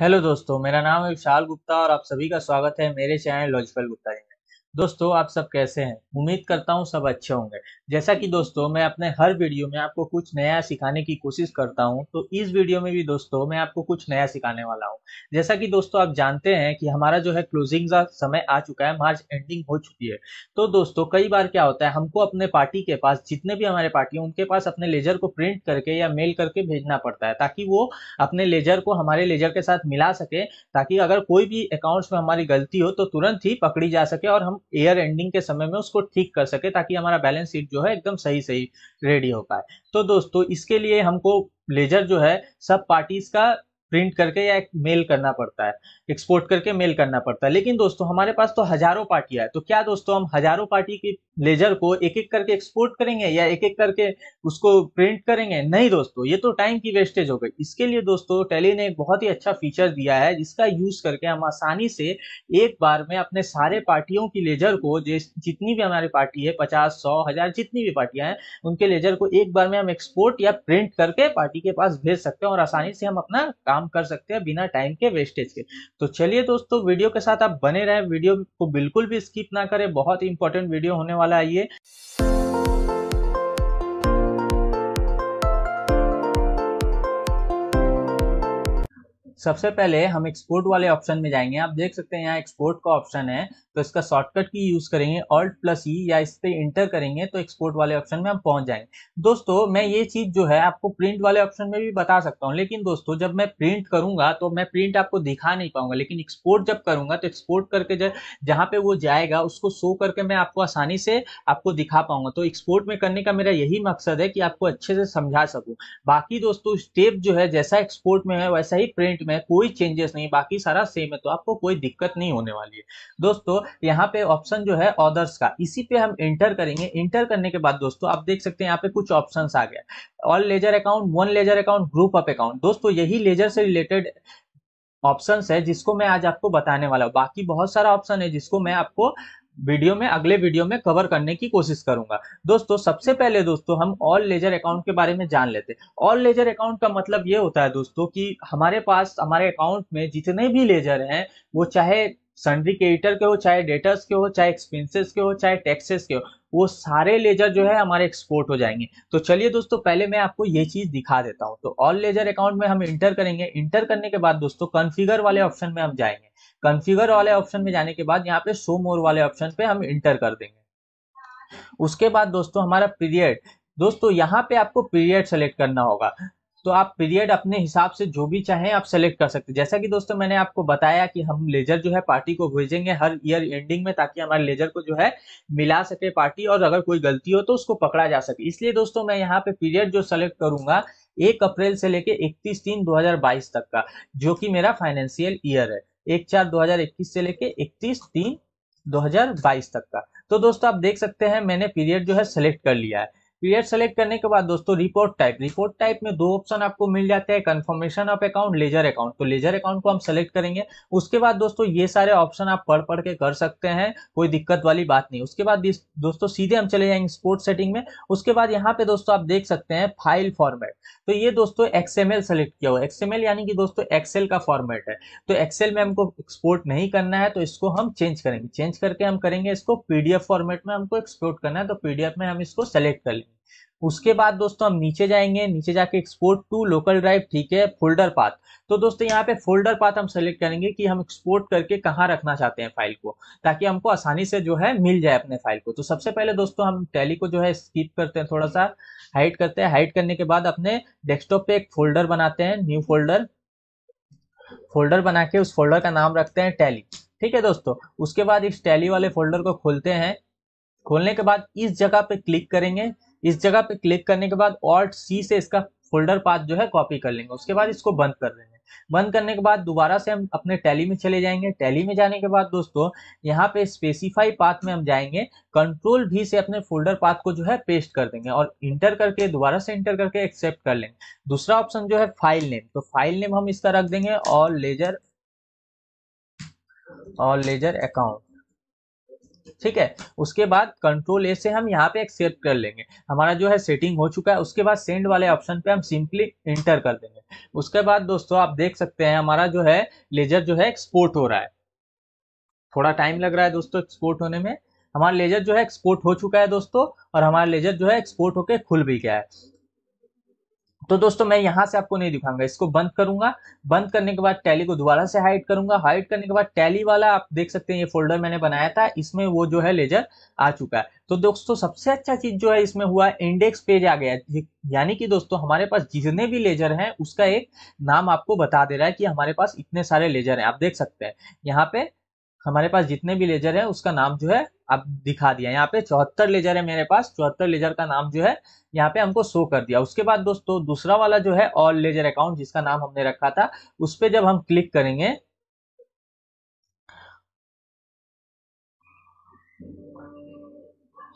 hello दोस्तों मेरा नाम है विशाल गुप्ता और आप सभी का स्वागत है मेरे चैनल लॉजिकल गुप्ता जी में दोस्तों आप सब कैसे हैं उम्मीद करता हूँ सब अच्छे होंगे जैसा कि दोस्तों मैं अपने हर वीडियो में आपको कुछ नया सिखाने की कोशिश करता हूँ तो इस वीडियो में भी दोस्तों मैं आपको कुछ नया सिखाने वाला हूं जैसा कि दोस्तों आप जानते हैं कि हमारा जो है क्लोजिंग का समय आ चुका है मार्च एंडिंग हो चुकी है तो दोस्तों कई बार क्या होता है हमको अपने पार्टी के पास जितने भी हमारे पार्टी है उनके पास अपने लेजर को प्रिंट करके या मेल करके भेजना पड़ता है ताकि वो अपने लेजर को हमारे लेजर के साथ मिला सके ताकि अगर कोई भी अकाउंट्स में हमारी गलती हो तो तुरंत ही पकड़ी जा सके और हम ईयर एंडिंग के समय में उसको ठीक कर सके ताकि हमारा बैलेंस शीट जो है एकदम सही सही रेडी हो पाए तो दोस्तों इसके लिए हमको लेजर जो है सब पार्टीज का प्रिंट करके या एक मेल करना पड़ता है एक्सपोर्ट करके मेल करना पड़ता है लेकिन दोस्तों हमारे पास तो हजारों पार्टियां है तो क्या दोस्तों हम हजारों पार्टी की लेजर को एक एक करके एक्सपोर्ट करेंगे या एक एक करके उसको प्रिंट करेंगे नहीं दोस्तों ये तो टाइम की वेस्टेज हो गई इसके लिए दोस्तों टेली ने एक बहुत ही अच्छा फीचर दिया है जिसका यूज करके हम आसानी से एक बार में अपने सारे पार्टियों की लेजर को जितनी भी हमारी पार्टी है पचास सौ हजार जितनी भी पार्टियां हैं उनके लेजर को एक बार में हम एक्सपोर्ट या प्रिंट करके पार्टी के पास भेज सकते हैं और आसानी से हम अपना काम काम कर सकते हैं बिना टाइम के वेस्टेज के तो चलिए दोस्तों वीडियो के साथ आप बने रहें वीडियो को बिल्कुल भी स्किप ना करें बहुत ही इंपॉर्टेंट वीडियो होने वाला है ये सबसे पहले हम एक्सपोर्ट वाले ऑप्शन में जाएंगे आप देख सकते हैं यहाँ एक्सपोर्ट का ऑप्शन है तो इसका शॉर्टकट की यूज़ करेंगे ऑल्ट प्लस ई या इस पर इंटर करेंगे तो एक्सपोर्ट वाले ऑप्शन में हम पहुंच जाएंगे दोस्तों मैं ये चीज़ जो है आपको प्रिंट वाले ऑप्शन में भी बता सकता हूँ लेकिन दोस्तों जब मैं प्रिंट करूंगा तो मैं प्रिंट आपको दिखा नहीं पाऊंगा लेकिन एक्सपोर्ट जब करूंगा तो एक्सपोर्ट करके जब जहाँ पे वो जाएगा उसको शो करके मैं आपको आसानी से आपको दिखा पाऊंगा तो एक्सपोर्ट में करने का मेरा यही मकसद है कि आपको अच्छे से समझा सकूँ बाकी दोस्तों स्टेप जो है जैसा एक्सपोर्ट में है वैसा ही प्रिंट में कोई चेंजेस नहीं बाकी सारा सेम है तो आपको कोई दिक्कत नहीं होने वाली है दोस्तों यहाँ पे ऑप्शन जो है ऑदर्स का इसी पे हम इंटर करेंगे इंटर करने के बाद दोस्तों आप देख सकते हैं यहाँ पे कुछ ऑप्शन आ गया all ledger account one ledger account group up account दोस्तों यही लेजर से रिलेटेड ऑप्शन है जिसको मैं आज आपको बताने वाला हूँ बाकी बहुत सारा ऑप्शन है जिसको मैं आपको वीडियो में अगले वीडियो में कवर करने की कोशिश करूंगा दोस्तों सबसे पहले दोस्तों हम ऑल लेजर अकाउंट के बारे में जान लेते हैं ऑल लेजर अकाउंट का मतलब ये होता है दोस्तों कि हमारे पास हमारे अकाउंट में जितने भी लेजर हैं वो चाहे क्रेडिटर के हो चाहे डेटर्स के हो चाहे एक्सपेंसेस के हो चाहे टैक्सेस के हो वो सारे लेजर जो है हमारे एक्सपोर्ट हो जाएंगे तो चलिए दोस्तों पहले मैं आपको ये चीज दिखा देता हूँ तो ऑल लेजर अकाउंट में हम इंटर करेंगे इंटर करने के बाद दोस्तों कन्फिगर वाले ऑप्शन में हम जाएंगे कन्फिगर वाले ऑप्शन में जाने के बाद यहाँ पे शो मोर वाले ऑप्शन पे हम इंटर कर देंगे उसके बाद दोस्तों हमारा पीरियड दोस्तों यहाँ पे आपको पीरियड सेलेक्ट करना होगा तो आप पीरियड अपने हिसाब से जो भी चाहें आप सेलेक्ट कर सकते हैं जैसा कि दोस्तों मैंने आपको बताया कि हम लेजर जो है पार्टी को भेजेंगे हर ईयर एंडिंग में ताकि हमारे लेजर को जो है मिला सके पार्टी और अगर कोई गलती हो तो उसको पकड़ा जा सके इसलिए दोस्तों मैं यहाँ पे पीरियड जो सेलेक्ट करूंगा एक अप्रैल से लेके इकतीस तीन दो तक का जो की मेरा फाइनेंशियल ईयर है एक चार दो से लेके इकतीस तीन दो तक का तो दोस्तों आप देख सकते हैं मैंने पीरियड जो है सेलेक्ट कर लिया है पीरियड सेलेक्ट करने के बाद दोस्तों रिपोर्ट टाइप रिपोर्ट टाइप में दो ऑप्शन आपको मिल जाते हैं confirmation of account ledger account तो लेजर अकाउंट को हम सेलेक्ट करेंगे उसके बाद दोस्तों ये सारे ऑप्शन आप पढ़ पढ़ के कर सकते हैं कोई दिक्कत वाली बात नहीं उसके बाद दोस्तों सीधे हम चले जाएंगे स्पोर्ट सेटिंग में उसके बाद यहाँ पे दोस्तों आप देख सकते हैं फाइल फॉर्मेट तो ये दोस्तों एक्सएमएल सेलेक्ट किया हुआ एक्सएमएल यानी कि दोस्तों एक्सेल का फॉर्मेट है तो एक्सेल में हमको एक्सपोर्ट नहीं करना है तो इसको हम चेंज करेंगे चेंज करके हम करेंगे इसको पीडीएफ फॉर्मेट में हमको एक्सपोर्ट करना है तो पीडीएफ में हम इसको सेलेक्ट कर लेंगे उसके बाद दोस्तों हम नीचे जाएंगे नीचे जाके एक्सपोर्ट टू लोकल ड्राइव ठीक है फोल्डर पाथ तो दोस्तों यहाँ पे फोल्डर पाथ हम सेलेक्ट करेंगे कि हम एक्सपोर्ट करके कहाँ रखना चाहते हैं फाइल को ताकि हमको आसानी से जो है मिल जाए अपने फाइल को तो सबसे पहले दोस्तों हम टैली को जो है स्कीप करते हैं थोड़ा सा हाइट करते हैं हाइट करने के बाद अपने डेस्कटॉप पे एक फोल्डर बनाते हैं न्यू फोल्डर फोल्डर बना के उस फोल्डर का नाम रखते हैं टैली ठीक है दोस्तों उसके बाद इस टैली वाले फोल्डर को खोलते हैं खोलने के बाद इस जगह पे क्लिक करेंगे इस जगह पे क्लिक करने के बाद ऑल्ट सी से इसका फोल्डर पाथ जो है कॉपी कर लेंगे उसके बाद इसको बंद कर देंगे बंद करने के बाद दोबारा से हम अपने टैली में चले जाएंगे टैली में जाने के बाद दोस्तों यहाँ पे स्पेसिफाई पाथ में हम जाएंगे कंट्रोल भी से अपने फोल्डर पाथ को जो है पेस्ट कर देंगे और इंटर करके दोबारा से इंटर करके एक्सेप्ट कर लेंगे दूसरा ऑप्शन जो है फाइल नेम तो फाइल नेम हम इसका रख देंगे और लेजर और लेजर अकाउंट ठीक है उसके बाद कंट्रोल ए से हम यहाँ पे एक्सेप्ट कर लेंगे हमारा जो है सेटिंग हो चुका है उसके बाद सेंड वाले ऑप्शन पे हम सिंपली इंटर कर देंगे उसके बाद दोस्तों आप देख सकते हैं हमारा जो है लेजर जो है एक्सपोर्ट हो रहा है थोड़ा टाइम लग रहा है दोस्तों एक्सपोर्ट होने में हमारा लेजर जो है एक्सपोर्ट हो चुका है दोस्तों और हमारा लेजर जो है एक्सपोर्ट होकर खुल भी गया है तो दोस्तों मैं यहां से आपको नहीं दिखाऊंगा इसको बंद करूंगा बंद करने के बाद टैली को दोबारा से हाइड करूंगा हाइड करने के बाद टैली वाला आप देख सकते हैं ये फोल्डर मैंने बनाया था इसमें वो जो है लेजर आ चुका है तो दोस्तों सबसे अच्छा चीज जो है इसमें हुआ इंडेक्स पेज आ गया यानी कि दोस्तों हमारे पास जितने भी लेजर हैं उसका एक नाम आपको बता दे रहा है कि हमारे पास इतने सारे लेजर हैं आप देख सकते हैं यहाँ पे हमारे पास जितने भी लेजर है उसका नाम जो है आप दिखा दिया यहाँ पे चौहत्तर लेजर है मेरे पास चौहत्तर लेजर का नाम जो है यहाँ पे हमको शो कर दिया उसके बाद दोस्तों दूसरा वाला जो है ऑल लेजर अकाउंट जिसका नाम हमने रखा था उस पर जब हम क्लिक करेंगे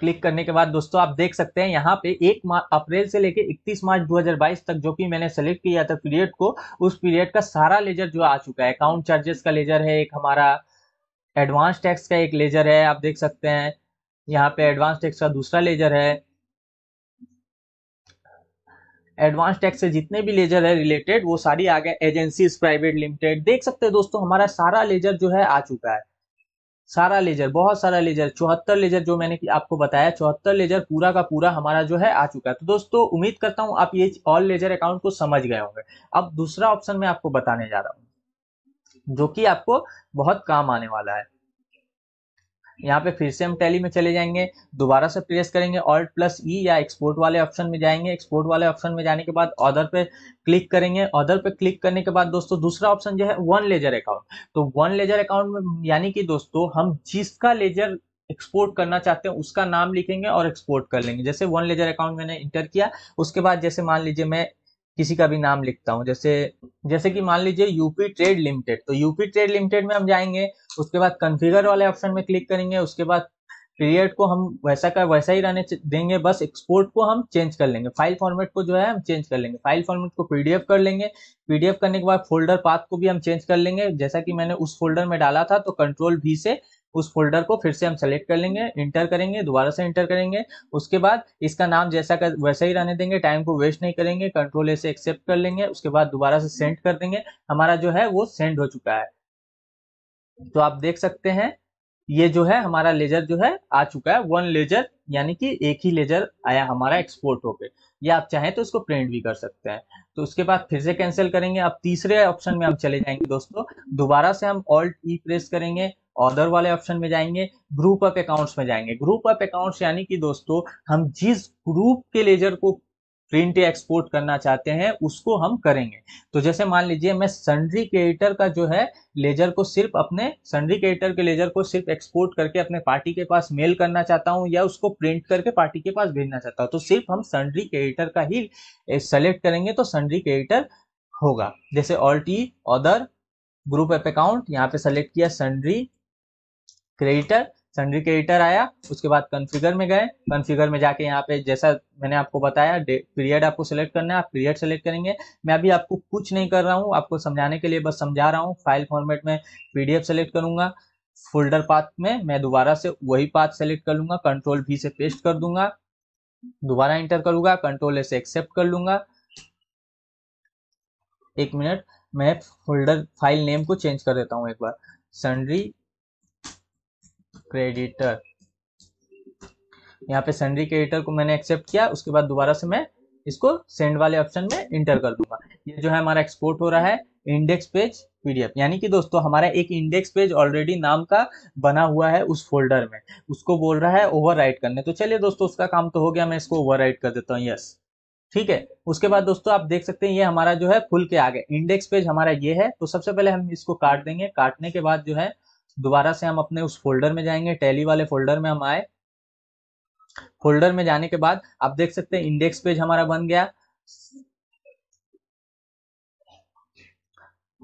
क्लिक करने के बाद दोस्तों आप देख सकते हैं यहाँ पे एक अप्रैल से लेके 31 मार्च 2022 तक जो कि मैंने सेलेक्ट किया था पीरियड को उस पीरियड का सारा लेजर जो आ चुका है अकाउंट चार्जेस का लेजर है एक हमारा एडवांस टैक्स का एक लेजर है आप देख सकते हैं यहाँ पे एडवांस टैक्स का दूसरा लेजर है एडवांस टैक्स से जितने भी लेजर है रिलेटेड वो सारी आ गए एजेंसीज प्राइवेट लिमिटेड देख सकते हैं दोस्तों हमारा सारा लेजर जो है आ चुका है सारा लेजर बहुत सारा लेजर चौहत्तर लेजर जो मैंने आपको बताया चौहत्तर लेजर पूरा का पूरा हमारा जो है आ चुका है तो दोस्तों उम्मीद करता हूं आप ये ऑल लेजर अकाउंट को समझ गए होंगे अब दूसरा ऑप्शन मैं आपको बताने जा रहा हूँ जो कि आपको बहुत काम आने वाला है यहाँ पे फिर से हम टैली में चले जाएंगे दोबारा से प्रेस करेंगे ऑल्ट प्लस ई या एक्सपोर्ट वाले ऑप्शन में जाएंगे एक्सपोर्ट वाले ऑप्शन में जाने के बाद ऑर्डर पे क्लिक करेंगे ऑर्डर पे क्लिक करने के बाद दोस्तों दूसरा ऑप्शन जो है वन लेजर अकाउंट तो वन लेजर अकाउंट में यानी कि दोस्तों हम जिसका लेजर एक्सपोर्ट करना चाहते हैं उसका नाम लिखेंगे और एक्सपोर्ट कर लेंगे जैसे वन लेजर अकाउंट मैंने इंटर किया उसके बाद जैसे मान लीजिए मैं किसी का भी नाम लिखता हूँ जैसे जैसे कि मान लीजिए यूपी ट्रेड लिमिटेड तो यूपी ट्रेड लिमिटेड में हम जाएंगे उसके बाद कन्फिगर वाले ऑप्शन में क्लिक करेंगे उसके बाद पीरियड को हम वैसा का वैसा ही रहने देंगे बस एक्सपोर्ट को हम चेंज कर लेंगे फाइल फॉर्मेट को जो है हम चेंज कर लेंगे फाइल फॉर्मेट को पीडीएफ कर लेंगे पीडीएफ करने के बाद फोल्डर पाथ को भी हम चेंज कर लेंगे जैसा कि मैंने उस फोल्डर में डाला था तो कंट्रोल भी से उस फोल्डर को फिर से हम सेलेक्ट कर लेंगे इंटर करेंगे दोबारा से इंटर करेंगे उसके बाद इसका नाम जैसा कर वैसा ही रहने देंगे टाइम को वेस्ट नहीं करेंगे कंट्रोल ए से एक्सेप्ट कर लेंगे उसके बाद दोबारा से सेंड कर देंगे हमारा जो है वो सेंड हो चुका है तो आप देख सकते हैं ये जो है हमारा लेजर जो है आ चुका है वन लेजर यानी कि एक ही लेजर आया हमारा एक्सपोर्ट होके या आप चाहें तो इसको प्रिंट भी कर सकते हैं तो उसके बाद फिर से कैंसिल करेंगे अब तीसरे ऑप्शन में हम चले जाएंगे दोस्तों दोबारा से हम ऑल्ट ई प्रेस करेंगे ऑर्डर वाले ऑप्शन में जाएंगे ग्रुप ऑफ अकाउंट्स में जाएंगे ग्रुप ऑफ अकाउंट्स यानी कि दोस्तों हम जिस ग्रुप के लेजर को प्रिंट एक्सपोर्ट करना चाहते हैं उसको हम करेंगे तो जैसे मान लीजिए मैं सन्ड्री क्रिएटर का जो है लेजर को सिर्फ अपने सन्ड्री क्रिएटर के लेजर को सिर्फ एक्सपोर्ट करके अपने पार्टी के पास मेल करना चाहता हूँ या उसको प्रिंट करके पार्टी के पास भेजना चाहता हूँ तो सिर्फ हम सन्ड्री क्रिएटर का ही सेलेक्ट करेंगे तो सन्ड्री क्रिएटर होगा जैसे alt other group up account यहाँ पे सेलेक्ट किया सन्ड्री क्रेडिटर सन्ड्री क्रेडिटर आया उसके बाद कॉन्फ़िगर में गए कॉन्फ़िगर में जाके यहाँ पे जैसा मैंने आपको बताया पीरियड आपको सेलेक्ट करना है आप पीरियड सेलेक्ट करेंगे मैं अभी आपको कुछ नहीं कर रहा हूँ आपको समझाने के लिए बस समझा रहा हूँ फाइल फॉर्मेट में पीडीएफ सेलेक्ट करूंगा फोल्डर पाथ में मैं दोबारा से वही पाथ सेलेक्ट कर लूंगा कंट्रोल भी से पेस्ट कर दूंगा दोबारा इंटर करूंगा कंट्रोल ए से एक्सेप्ट कर लूंगा एक मिनट मैं फोल्डर फाइल नेम को चेंज कर देता हूँ एक बार सन्ड्री क्रेडिटर यहाँ पे सेंडरी क्रेडिटर को मैंने एक्सेप्ट किया उसके बाद दोबारा से मैं इसको सेंड वाले ऑप्शन में इंटर कर दूंगा ये जो है हमारा एक्सपोर्ट हो रहा है इंडेक्स पेज पीडीएफ यानी कि दोस्तों हमारा एक इंडेक्स पेज ऑलरेडी नाम का बना हुआ है उस फोल्डर में उसको बोल रहा है ओवर करने तो चलिए दोस्तों उसका काम तो हो गया मैं इसको ओवर कर देता हूँ यस ठीक है उसके बाद दोस्तों आप देख सकते हैं ये हमारा जो है खुल के आ गया इंडेक्स पेज हमारा ये है तो सबसे पहले हम इसको काट देंगे काटने के बाद जो है दोबारा से हम अपने उस फोल्डर में जाएंगे टैली वाले फोल्डर में हम आए फोल्डर में जाने के बाद आप देख सकते हैं इंडेक्स पेज हमारा बन गया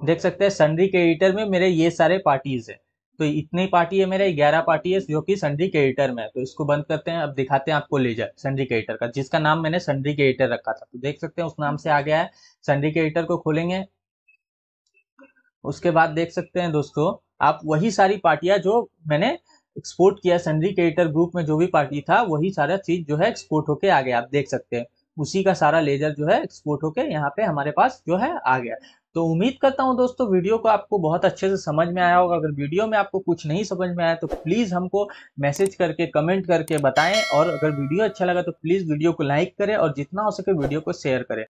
देख सकते हैं संडी के एडिटर में मेरे ये सारे पार्टीज है तो इतनी पार्टी है मेरा ग्यारह पार्टी है जो कि संडी के एडिटर में है तो इसको बंद करते हैं अब दिखाते हैं आपको लेजर संडी के एडिटर का जिसका नाम मैंने संडी के एडिटर रखा था तो देख सकते हैं उस नाम से आ गया है संडी के एडिटर को खोलेंगे उसके बाद देख सकते हैं दोस्तों आप वही सारी पार्टियां जो मैंने एक्सपोर्ट किया क्रेडिटर ग्रुप में जो भी पार्टी था वही सारा चीज जो है एक्सपोर्ट होके आ गया आप देख सकते हैं उसी का सारा लेजर जो है एक्सपोर्ट होके यहाँ पे हमारे पास जो है आ गया तो उम्मीद करता हूँ दोस्तों वीडियो को आपको बहुत अच्छे से समझ में आया होगा अगर वीडियो में आपको कुछ नहीं समझ में आया तो प्लीज़ हमको मैसेज करके कमेंट करके बताएं और अगर वीडियो अच्छा लगा तो प्लीज़ वीडियो को लाइक करें और जितना हो सके वीडियो को शेयर करें